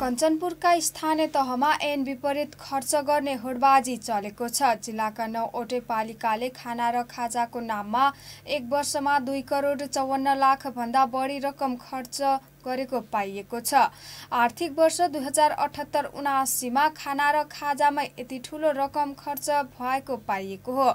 कञ्चनपुरका स्थानीय तहमा एन विपरीत खर्च गर्ने होडबाजी चलेको छ जिल्लाका नौवटै पालिकाले खाना र खाजाको नाममा एक वर्षमा दुई करोड चौवन्न लाखभन्दा बढी रकम खर्च गरेको पाइएको छ आर्थिक वर्ष दुई हजार अठहत्तर उनासीमा खाना र खाजामा यति ठुलो रकम खर्च भएको पाइएको हो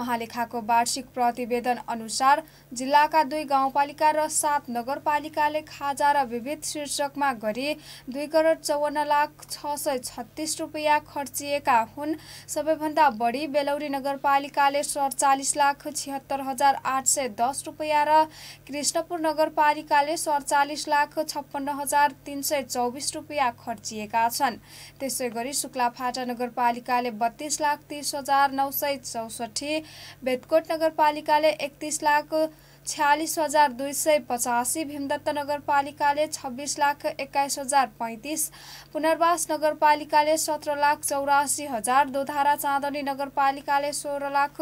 महालेखाको वार्षिक प्रतिवेदन अनुसार जिल्लाका दुई गाउँपालिका र सात नगरपालिकाले खाजा र विविध शीर्षकमा गरी दुई करोड चौवन्न लाख छ सय छत्तिस रुपियाँ खर्चिएका हुन् सबैभन्दा बढी बेलौरी नगरपालिकाले सडचालिस लाख छिहत्तर हजार आठ सय दस रुपियाँ र कृष्णपुर नगरपालिकाले सडचालिस लाख लाख छप्पन्न हजार तिन सय चौबिस रुपियाँ खर्चिएका छन् त्यसै गरी शुक्लाफाटा नगरपालिकाले बत्तीस लाख तिस हजार नौ सय चौसठी बेतकोट नगरपालिकाले एकतिस लाख छ्यालिस हजार दुई सय पचासी भीमदत्त नगरपालिकाले छब्बिस लाख एक्काइस हजार पैँतिस पुनर्वास नगरपालिकाले सत्र लाख चौरासी हजार दोधारा चाँदनी नगरपालिकाले सोह्र लाख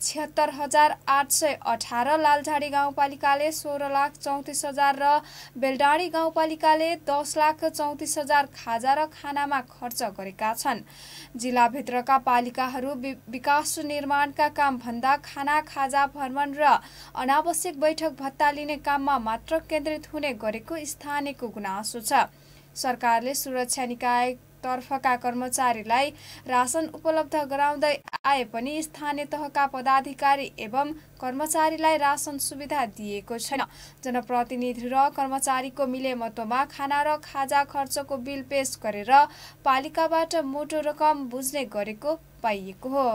छिहत्तर हजार आठ सय अठार लालझाडी गाउँपालिकाले सोह्र लाख चौतिस हजार र बेलडाँडी गाउँपालिकाले दस लाख चौतिस हजार खाजा र खानामा खर्च गरेका छन् जिल्लाभित्रका पालिकाहरू विकास निर्माणका कामभन्दा खाना खाजा भ्रमण र अनावश्यक मासिक बैठक भत्ता लिने काममा मात्र केन्द्रित हुने गरेको स्थानीयको गुनासो छ सरकारले सुरक्षा निकाय तर्फका कर्मचारीलाई राशन उपलब्ध गराउँदै आए पनि स्थानीय तहका पदाधिकारी एवं कर्मचारीलाई राशन सुविधा दिएको छैन जनप्रतिनिधि र कर्मचारीको मिलेमतोमा खाना र खाजा खर्चको बिल पेश गरेर पालिकाबाट मोटो रकम बुझ्ने गरेको पाइएको हो